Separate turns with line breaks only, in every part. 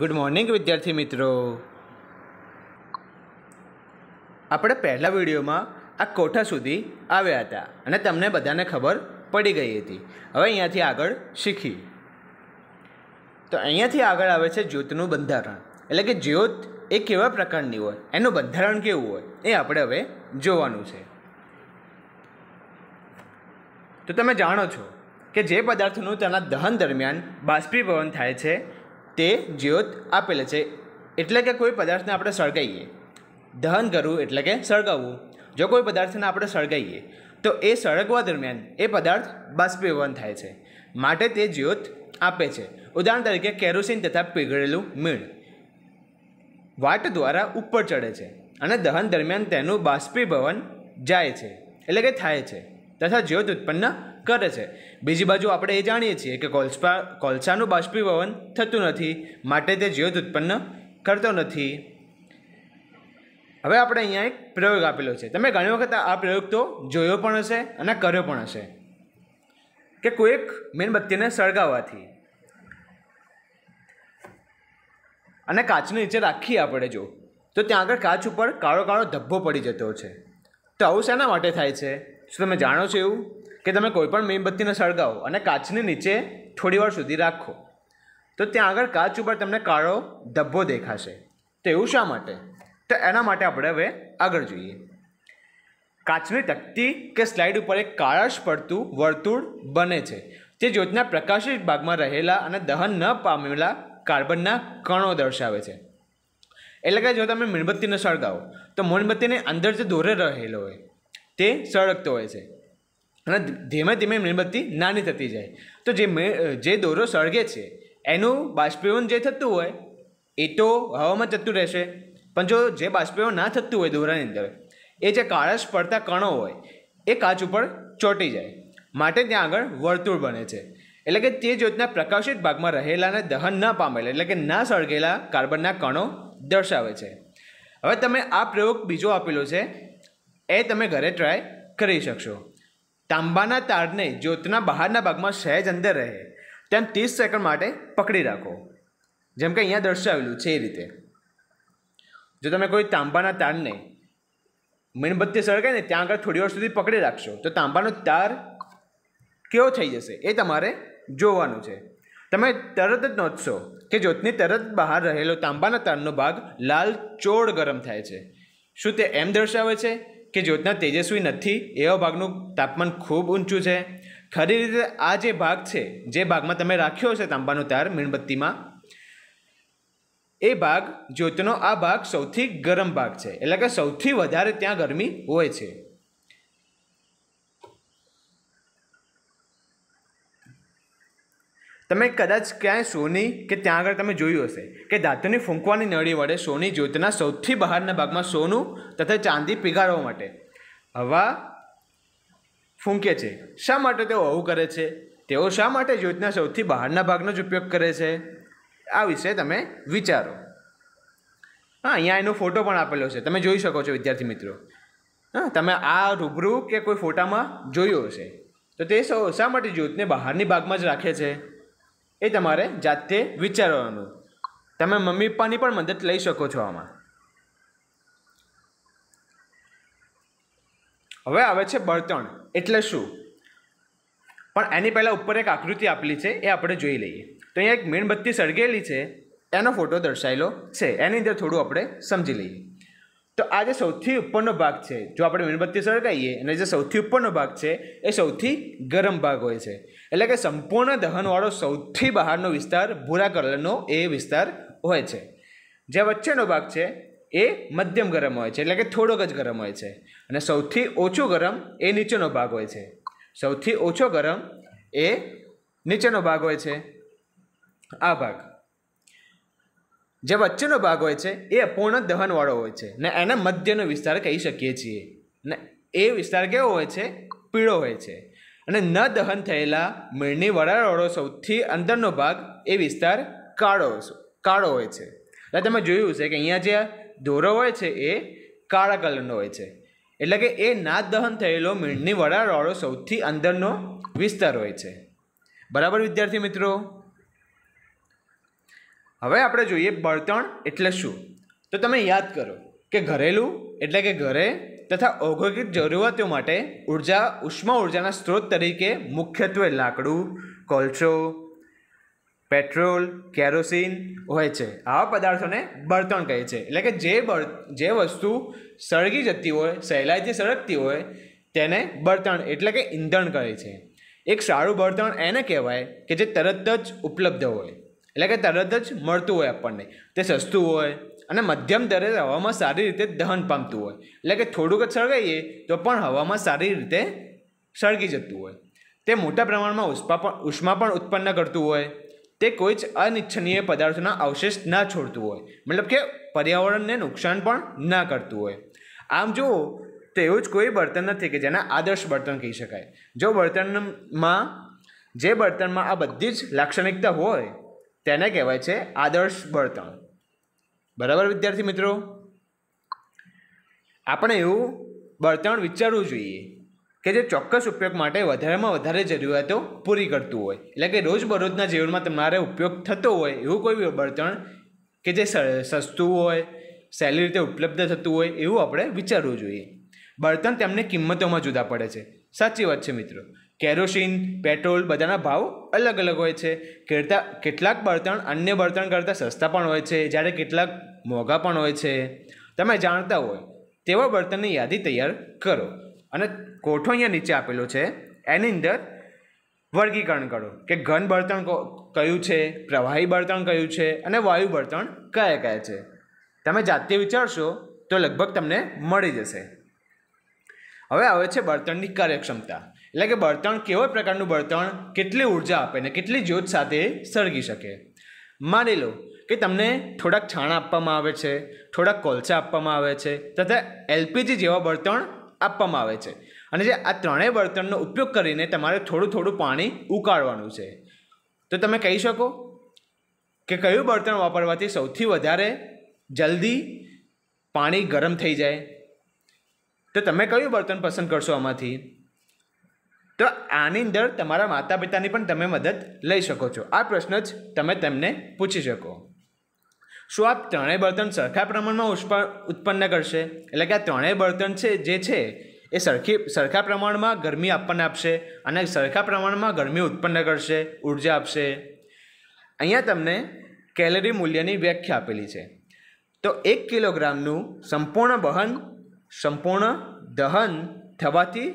good morning વિદ્યાર્થી મિત્રો આપણે પહેલા વિડીયોમાં આ કોઠા સુધી આવ્યા હતા અને તમને બધાને ખબર પડી ગઈ હતી હવે અહીંયાથી આગળ શીખી તો અહીંયાથી આગળ આવે છે જ્યોતનું બંધારણ એટલે કે જ્યોત એ કેવા પ્રકારની હોય એનું બંધારણ કેવું હોય એ આપણે હવે જોવાનું છે તો તમે જાણો છો કે જે પદાર્થનું તેના દહન દરમિયાન બાષ્પીભવન થાય છે તે જ્યોત આપેલે છે એટલે કે કોઈ પદાર્થને આપણે સળગાવીએ દહન કરવું એટલે કે સળગાવવું જો કોઈ પદાર્થને આપણે સળગાવીએ તો એ સળગવા દરમિયાન એ પદાર્થ બાષ્પીભવન થાય છે માટે તે જ્યોત આપે છે ઉદાહરણ તરીકે કેરોસીન તથા પીગળેલું મીણ વાટ દ્વારા ઉપર ચડે છે અને દહન દરમિયાન તેનું બાષ્પીભવન જાય છે એટલે કે થાય છે તથા જ્યોત ઉત્પન્ન કરે છે બીજી બાજુ આપણે એ જાણીએ છીએ કે કોલસા કોલસાનું બાષ્પીભવન થતું નથી માટે તે જ્યોત ઉત્પન્ન કરતો નથી હવે આપણે અહીંયા એક પ્રયોગ આપેલો છે તમે ઘણી વખત આ પ્રયોગ તો જોયો પણ હશે અને કર્યો પણ હશે કે કોઈ એક મીણબત્તીને સળગાવવાથી અને કાચની નીચે રાખીએ આપણે જો તો ત્યાં આગળ કાચ ઉપર કાળો કાળો ધબ્બો પડી જતો છે તો આવું શેના માટે થાય છે શું તમે જાણો છો એવું કે તમે કોઈ પણ મીણબત્તીને સળગાવો અને કાચની નીચે થોડીવાર સુધી રાખો તો ત્યાં આગળ કાચ ઉપર તમને કાળો ધબ્બો દેખાશે તો એવું શા માટે તો એના માટે આપણે હવે આગળ જોઈએ કાચની તકતી કે સ્લાઇડ ઉપર એક કાળશ પડતું વર્તુળ બને છે તે જ્યોતના પ્રકાશિત ભાગમાં રહેલા અને દહન ન પામેલા કાર્બનના કણો દર્શાવે છે એટલે કે જો તમે મીણબત્તીને સળગાવો તો મીણબત્તીની અંદર જે દોરે રહેલો હોય તે સળગતો હોય છે અને ધીમે ધીમે મીણબત્તી નાની થતી જાય તો જે જે દોરો સળગે છે એનું બાષ્પીભવન જે થતું હોય એ તો હવામાં જતું રહેશે પણ જો જે બાષ્પીભવન ના થતું હોય દોરાની અંદર એ જે કાળશ પડતા કણો હોય એ કાચ ઉપર ચોંટી જાય માટે ત્યાં આગળ વર્તુળ બને છે એટલે કે તે જ્યોતના પ્રકાશિત ભાગમાં રહેલાને દહન ન પામેલા એટલે કે ના સળગેલા કાર્બનના કણો દર્શાવે છે હવે તમે આ પ્રયોગ બીજો આપેલો છે એ તમે ઘરે ટ્રાય કરી શકશો તાંબાના તારને જ્યોતના બહારના ભાગમાં સહેજ અંદર રહે તેમ ત્રીસ સેકન્ડ માટે પકડી રાખો જેમ કે અહીંયા દર્શાવેલું છે એ રીતે જો તમે કોઈ તાંબાના તારને મીણબત્તી સળગાય ને ત્યાં આગળ થોડી વાર સુધી પકડી રાખશો તો તાંબાનો તાર કેવો થઈ જશે એ તમારે જોવાનું છે તમે તરત જ નોંધશો કે જ્યોતની તરત બહાર રહેલો તાંબાના તારનો ભાગ લાલ ચોળ ગરમ થાય છે શું તે એમ દર્શાવે છે કે જ્યોતના તેજસ્વી નથી એવા ભાગનું તાપમાન ખૂબ ઊંચું છે ખરી રીતે આ જે ભાગ છે જે ભાગમાં તમે રાખ્યો છે તાંબાનો તાર મીણબત્તીમાં એ ભાગ જ્યોતનો આ ભાગ સૌથી ગરમ ભાગ છે એટલે કે સૌથી વધારે ત્યાં ગરમી હોય છે તમે કદાચ ક્યાંય સોની કે ત્યાં આગળ તમે જોયું હશે કે ધાતુની ફૂંકવાની નળી વડે સોની જ્યોતના સૌથી બહારના ભાગમાં સોનું તથા ચાંદી પીગાળવા માટે હવા ફૂંકે છે શા માટે તેઓ આવું કરે છે તેઓ શા માટે જ્યોતના સૌથી બહારના ભાગનો જ ઉપયોગ કરે છે આ વિશે તમે વિચારો હા અહીંયા એનો ફોટો પણ આપેલો છે તમે જોઈ શકો છો વિદ્યાર્થી મિત્રો હા તમે આ રૂબરૂ કે કોઈ ફોટામાં જોયો હશે તો તે શા માટે જ્યોતને બહારની ભાગમાં જ રાખે છે એ તમારે જાતે વિચારવાનું તમે મમ્મી પપ્પાની પણ મદદ લઈ શકો છો આમાં હવે આવે છે બળતણ એટલે શું પણ એની પહેલાં ઉપર એક આકૃતિ આપેલી છે એ આપણે જોઈ લઈએ તો અહીંયા એક મીણબત્તી સળગેલી છે એનો ફોટો દર્શાયેલો છે એની અંદર થોડું આપણે સમજી લઈએ તો આ જે સૌથી ઉપરનો ભાગ છે જો આપણે મીણબત્તી સળગાવીએ અને જે સૌથી ઉપરનો ભાગ છે એ સૌથી ગરમ ભાગ હોય છે એટલે કે સંપૂર્ણ દહનવાળો સૌથી બહારનો વિસ્તાર ભૂરા કલરનો એ વિસ્તાર હોય છે જે વચ્ચેનો ભાગ છે એ મધ્યમ ગરમ હોય છે એટલે કે થોડોક જ ગરમ હોય છે અને સૌથી ઓછો ગરમ એ નીચેનો ભાગ હોય છે સૌથી ઓછો ગરમ એ નીચેનો ભાગ હોય છે આ ભાગ જે વચ્ચેનો ભાગ હોય છે એ અપૂર્ણ દહનવાળો હોય છે ને એને મધ્યનો વિસ્તાર કહી શકીએ છીએ ને એ વિસ્તાર કેવો હોય છે પીળો હોય છે અને ન દહન થયેલા મીણની વરાળવાળો સૌથી અંદરનો ભાગ એ વિસ્તાર કાળો કાળો હોય છે એટલે તમે જોયું છે કે અહીંયા જે ધોરો હોય છે એ કાળા કલરનો હોય છે એટલે કે એ ના દહન થયેલો મીણની વરાળવાળો સૌથી અંદરનો વિસ્તાર હોય છે બરાબર વિદ્યાર્થી મિત્રો હવે આપણે જોઈએ બળતણ એટલે શું તો તમે યાદ કરો કે ઘરેલું એટલે કે ઘરે તથા ઔદ્યોગિક જરૂરિયાતો માટે ઉર્જા ઉષ્મા ઉર્જાના સ્ત્રોત તરીકે મુખ્યત્વે લાકડું કોલસો પેટ્રોલ કેરોસીન હોય છે આવા પદાર્થોને બળતણ કહે છે એટલે કે જે બળ જે વસ્તુ સળગી જતી હોય સહેલાઈથી સળગતી હોય તેને બળતણ એટલે કે ઈંધણ કહે છે એક સારું બળતણ એને કહેવાય કે જે તરત જ ઉપલબ્ધ હોય એટલે કે તરત જ મળતું હોય આપણને તે સસ્તું હોય અને મધ્યમ દરે હવામાં સારી રીતે દહન પામતું હોય એટલે કે થોડુંક જ સળગાઈએ તો પણ હવામાં સારી રીતે સળગી જતું હોય તે મોટા પ્રમાણમાં ઉષ્મા પણ ઉષ્મા પણ ઉત્પન્ન કરતું હોય તે કોઈ જ અનિચ્છનીય પદાર્થોના અવશેષ ના છોડતું હોય મતલબ કે પર્યાવરણને નુકસાન પણ ના કરતું હોય આમ જુઓ તો એવું જ કોઈ બર્તન નથી કે જેને આદર્શ બર્તન કહી શકાય જો બર્તનમાં જે બર્તનમાં આ બધી જ લાક્ષણિકતા હોય તેને કહેવાય છે આદર્શ બળતણ બરાબર વિદ્યાર્થી મિત્રો આપણે એવું બળતણ વિચારવું જોઈએ કે જે ચોક્કસ ઉપયોગ માટે વધારેમાં વધારે જરૂરિયાતો પૂરી કરતું હોય એટલે કે રોજબરોજના જીવનમાં તમારે ઉપયોગ થતો હોય એવું કોઈ બળતણ કે જે સસ્તું હોય સહેલી રીતે ઉપલબ્ધ થતું હોય એવું આપણે વિચારવું જોઈએ બળતણ તેમની કિંમતોમાં જુદા પડે છે સાચી વાત છે મિત્રો કેરોસીન પેટ્રોલ બધાના ભાવ અલગ અલગ હોય છે કેટલા કેટલાક બર્તન અન્ય બર્તન કરતાં સસ્તા પણ હોય છે જ્યારે કેટલાક મોંઘા પણ હોય છે તમે જાણતા હોય તેવા બર્તનની યાદી તૈયાર કરો અને કોઠો અહીંયા નીચે આપેલો છે એની અંદર વર્ગીકરણ કરો કે ઘન બળતણ કયું છે પ્રવાહી બળતણ કયું છે અને વાયુ બળતણ કયા કયા છે તમે જાતે વિચારશો તો લગભગ તમને મળી જશે હવે આવે છે બળતણની કાર્યક્ષમતા એટલે કે બળતણ કેવા પ્રકારનું બળતણ કેટલી ઉર્જા આપે ને કેટલી જ્યોત સાથે સળગી શકે માની લો કે તમને થોડાક છાણ આપવામાં આવે છે થોડાક કોલસા આપવામાં આવે છે તથા એલપીજી જેવા બળતણ આપવામાં આવે છે અને જે આ ત્રણેય બળતણનો ઉપયોગ કરીને તમારે થોડું થોડું પાણી ઉકાળવાનું છે તો તમે કહી શકો કે કયું બળતણ વાપરવાથી સૌથી વધારે જલ્દી પાણી ગરમ થઈ જાય તો તમે કયું બળતણ પસંદ કરશો આમાંથી તો આની અંદર તમારા માતા પિતાની પણ તમે મદદ લઈ શકો છો આ પ્રશ્ન જ તમે તેમને પૂછી શકો શું આપ ત્રણેય બળતણ સરખા પ્રમાણમાં ઉત્પન્ન કરશે એટલે કે આ ત્રણેય બળતણ છે જે છે એ સરખી સરખા પ્રમાણમાં ગરમી આપણને આપશે અને સરખા પ્રમાણમાં ગરમી ઉત્પન્ન કરશે ઉર્જા આપશે અહીંયા તમને કેલરી મૂલ્યની વ્યાખ્યા આપેલી છે તો એક કિલોગ્રામનું સંપૂર્ણ બહન સંપૂર્ણ દહન થવાથી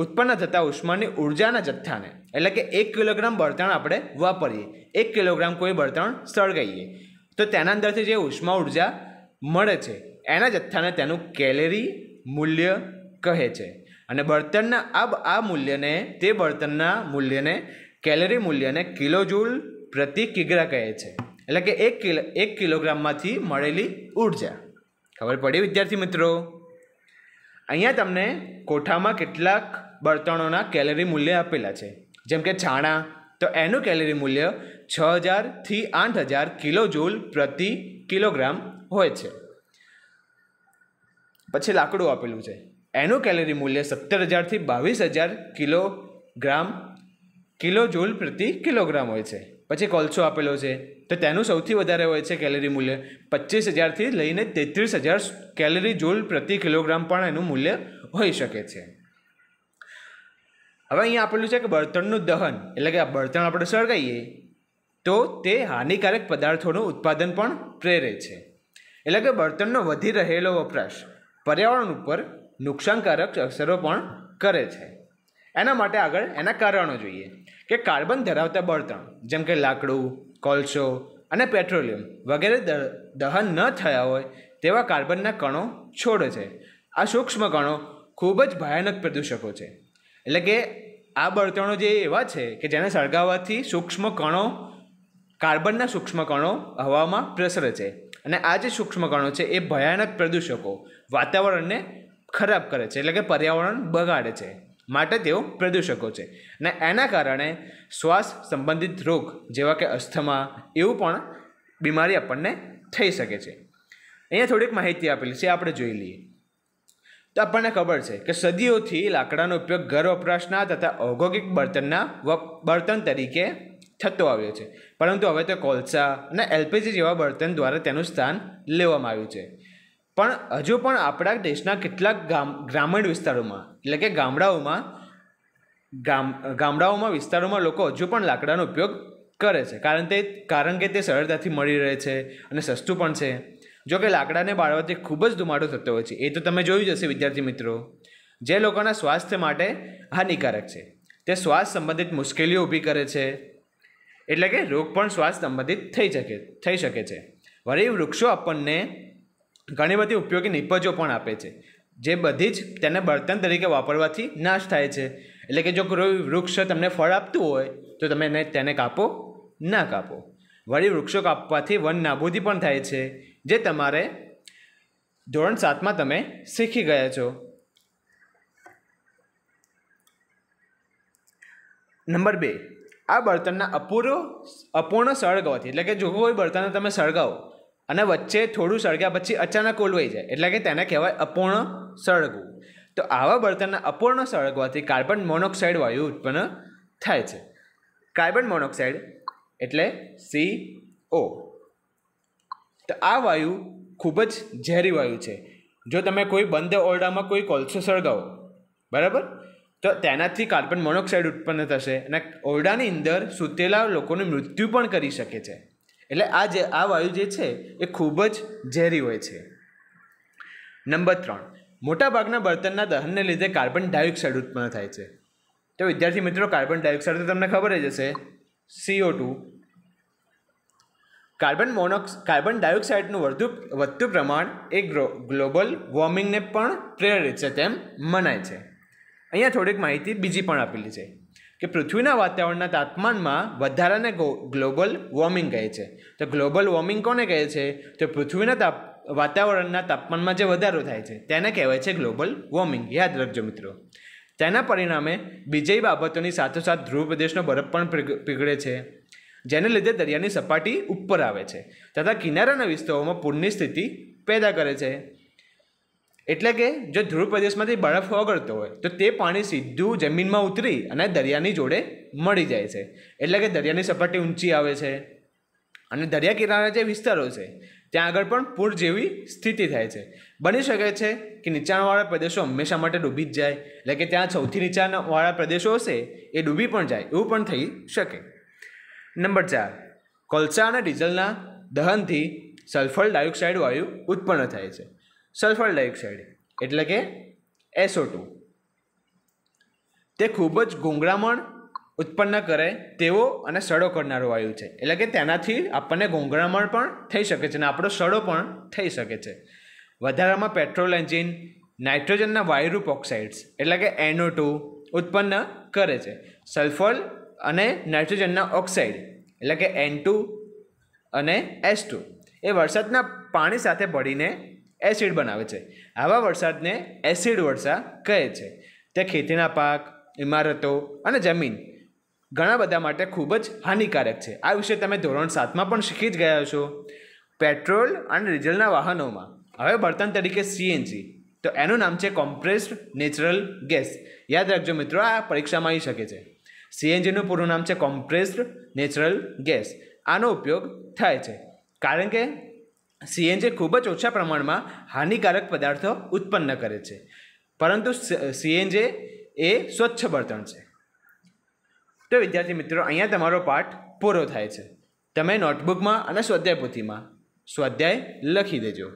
ઉત્પન્ન થતા ઉષ્માની ઉર્જાના જથ્થાને એટલે કે એક કિલોગ્રામ બળતણ આપણે વાપરીએ એક કિલોગ્રામ કોઈ બળતણ સળગાવીએ તો તેના અંદરથી જે ઉષ્મા ઉર્જા મળે છે એના જથ્થાને તેનું કેલેરી મૂલ્ય કહે છે અને બળતણના આ આ મૂલ્યને તે બળતણના મૂલ્યને કેલેરી મૂલ્યને કિલોજૂલ પ્રતિ કિગ્રા કહે છે એટલે કે એક કિલો એક કિલોગ્રામમાંથી મળેલી ઉર્જા ખબર પડી વિદ્યાર્થી મિત્રો અહીંયા તમને કોઠામાં કેટલાક બર્તણોના કેલરી મૂલ્ય આપેલા છે જેમ કે છાણા તો એનું કેલરી મૂલ્ય છ હજારથી આઠ હજાર કિલો જૂલ પ્રતિ કિલોગ્રામ હોય છે પછી લાકડું આપેલું છે એનું કેલરી મૂલ્ય સત્તર હજારથી બાવીસ હજાર કિલોગ્રામ કિલો જૂલ પ્રતિ કિલોગ્રામ હોય છે પછી કોલસો આપેલો છે તો તેનું સૌથી વધારે હોય છે કેલરી મૂલ્ય પચીસ હજારથી લઈને તેત્રીસ હજાર કેલરી જૂલ પ્રતિ કિલોગ્રામ પણ એનું મૂલ્ય હોઈ શકે છે હવે અહીંયા આપેલું છે કે બળતણનું દહન એટલે કે આ બળતણ આપણે સળગાઈએ તો તે હાનિકારક પદાર્થોનું ઉત્પાદન પણ પ્રેરે છે એટલે કે બળતણનો વધી રહેલો વપરાશ પર્યાવરણ ઉપર નુકસાનકારક અસરો પણ કરે છે એના માટે આગળ એના કારણો જોઈએ કે કાર્બન ધરાવતા બળતણ જેમ કે લાકડું કોલસો અને પેટ્રોલિયમ વગેરે દહન ન થયા હોય તેવા કાર્બનના કણો છોડે છે આ સૂક્ષ્મ કણો ખૂબ જ ભયાનક પ્રદૂષકો છે એટલે કે આ બળતણો જે એવા છે કે જેને સળગાવવાથી સૂક્ષ્મ કણો કાર્બનના સૂક્ષ્મ કણો હવામાં પ્રસરે છે અને આ જે સૂક્ષ્મ કણો છે એ ભયાનક પ્રદૂષકો વાતાવરણને ખરાબ કરે છે એટલે કે પર્યાવરણ બગાડે છે માટે તેઓ પ્રદૂષકો છે ને એના કારણે શ્વાસ સંબંધિત રોગ જેવા કે અસ્થમા એવું પણ બીમારી આપણને થઈ શકે છે અહીંયા થોડીક માહિતી આપેલી છે આપણે જોઈ લઈએ તો આપણને ખબર છે કે સદીઓથી લાકડાનો ઉપયોગ ઘર વપરાશના તથા ઔદ્યોગિક બર્તનના બર્તન તરીકે થતો આવ્યો છે પરંતુ હવે તે કોલસા અને એલપીજી જેવા બર્તન દ્વારા તેનું સ્થાન લેવામાં આવ્યું છે પણ હજુ પણ આપણા દેશના કેટલાક ગામ ગ્રામીણ વિસ્તારોમાં એટલે કે ગામડાઓમાં ગામ ગામડાઓમાં વિસ્તારોમાં લોકો હજુ પણ લાકડાનો ઉપયોગ કરે છે કારણ તે કારણ કે તે સરળતાથી મળી રહે છે અને સસ્તું પણ છે જો કે લાકડાને બાળવાથી ખૂબ જ ધુમાડો થતો હોય છે એ તો તમે જોયું જ હશે વિદ્યાર્થી મિત્રો જે લોકોના સ્વાસ્થ્ય માટે હાનિકારક છે તે શ્વાસ સંબંધિત મુશ્કેલીઓ ઊભી કરે છે એટલે કે રોગ પણ શ્વાસ સંબંધિત થઈ શકે થઈ શકે છે વળી વૃક્ષો આપણને ઘણી બધી ઉપયોગી નિપજો પણ આપે છે જે બધી જ તેને બળતણ તરીકે વાપરવાથી નાશ થાય છે એટલે કે જો કોઈ વૃક્ષ તમને ફળ આપતું હોય તો તમે એને તેને કાપો ના કાપો વળી વૃક્ષો કાપવાથી વન નાબૂદી પણ થાય છે જે તમારે ધોરણ સાતમાં તમે શીખી ગયા છો નંબર બે આ બળતણના અપૂરો અપૂર્ણ સળગાવવાથી એટલે કે જો કોઈ બળતણને તમે સળગાવો અને વચ્ચે થોડું સળગ્યા પછી અચાનક ઓલવાઈ જાય એટલે કે તેને કહેવાય અપૂર્ણ સળગવું તો આવા બળતણના અપૂર્ણ સળગવાથી કાર્બન મોનોક્સાઇડ વાયુ ઉત્પન્ન થાય છે કાર્બન મોનોક્સાઇડ એટલે સી ઓ તો આ વાયુ ખૂબ જ ઝેરી વાયુ છે જો તમે કોઈ બંધ ઓરડામાં કોઈ કોલસો સળગાવો બરાબર તો તેનાથી કાર્બન મોનોક્સાઇડ ઉત્પન્ન થશે અને ઓરડાની અંદર સૂતેલા લોકોનું મૃત્યુ પણ કરી શકે છે એટલે આ જે આ વાયુ જે છે એ ખૂબ જ ઝેરી હોય છે નંબર ત્રણ મોટાભાગના બળતણના દહનને લીધે કાર્બન ડાયોક્સાઇડ ઉત્પન્ન થાય છે તો વિદ્યાર્થી મિત્રો કાર્બન ડાયોક્સાઇડ તો તમને ખબર જ હશે સીઓ ટુ કાર્બન મોનોક્સ કાર્બન ડાયોક્સાઇડનું વધુ વધતું પ્રમાણ એ ગ્લોબલ વોર્મિંગને પણ પ્રેરિત છે તેમ મનાય છે અહીંયા થોડીક માહિતી બીજી પણ આપેલી છે કે પૃથ્વીના વાતાવરણના તાપમાનમાં વધારાને ગ્લોબલ વોર્મિંગ કહે છે તો ગ્લોબલ વોર્મિંગ કોને કહે છે તો પૃથ્વીના તાપ વાતાવરણના તાપમાનમાં જે વધારો થાય છે તેને કહેવાય છે ગ્લોબલ વોર્મિંગ યાદ રાખજો મિત્રો તેના પરિણામે બીજી બાબતોની સાથોસાથ ધ્રુવ પ્રદેશનો બરફ પણ પીગળે છે જેને લીધે દરિયાની સપાટી ઉપર આવે છે તથા કિનારાના વિસ્તારોમાં પૂરની સ્થિતિ પેદા કરે છે એટલે કે જો ધ્રુવ પ્રદેશમાંથી બરફ ઓગળતો હોય તો તે પાણી સીધું જમીનમાં ઉતરી અને દરિયાની જોડે મળી જાય છે એટલે કે દરિયાની સપાટી ઊંચી આવે છે અને દરિયા કિનારા જે વિસ્તારો છે ત્યાં આગળ પણ પૂર જેવી સ્થિતિ થાય છે બની શકે છે કે નીચાણવાળા પ્રદેશો હંમેશા માટે ડૂબી જ જાય એટલે કે ત્યાં સૌથી નીચાણવાળા પ્રદેશો હશે એ ડૂબી પણ જાય એવું પણ થઈ શકે નંબર ચાર કોલસા અને ડીઝલના દહનથી સલ્ફર ડાયોક્સાઇડ વાયુ ઉત્પન્ન થાય છે સલ્ફર ડાયોક્સાઇડ એટલે કે એસઓ ટુ તે ખૂબ જ ગુંગળામણ ઉત્પન્ન કરે તેવો અને સડો કરનારો વાયુ છે એટલે કે તેનાથી આપણને ગુંગળામણ પણ થઈ શકે છે અને આપણો સડો પણ થઈ શકે છે વધારામાં પેટ્રોલ એન્જિન નાઇટ્રોજનના વાયુરૂપ ઓક્સાઇડ્સ એટલે કે એનઓ ટુ ઉત્પન્ન કરે છે સલ્ફર અને નાઇટ્રોજનના ઓક્સાઇડ એટલે કે એન ટુ અને એસ ટુ એ વરસાદના પાણી સાથે ભળીને એસિડ બનાવે છે આવા વરસાદને એસિડ વર્ષા કહે છે તે ખેતીના પાક ઇમારતો અને જમીન ઘણા બધા માટે ખૂબ જ હાનિકારક છે આ વિશે તમે ધોરણ સાતમાં પણ શીખી જ ગયા છો પેટ્રોલ અને ડીઝલના વાહનોમાં હવે બળતણ તરીકે સીએનજી તો એનું નામ છે કોમ્પ્રેસ્ડ નેચરલ ગેસ યાદ રાખજો મિત્રો આ પરીક્ષામાં આવી શકે છે સીએનજીનું પૂરું નામ છે કોમ્પ્રેસ્ડ નેચરલ ગેસ આનો ઉપયોગ થાય છે કારણ કે સીએનજે ખૂબ જ ઓછા પ્રમાણમાં હાનિકારક પદાર્થો ઉત્પન્ન કરે છે પરંતુ સીએનજે એ સ્વચ્છ બળતણ છે તો વિદ્યાર્થી મિત્રો અહીંયા તમારો પાઠ પૂરો થાય છે તમે નોટબુકમાં અને સ્વાધ્યાય પોથીમાં સ્વાધ્યાય લખી દેજો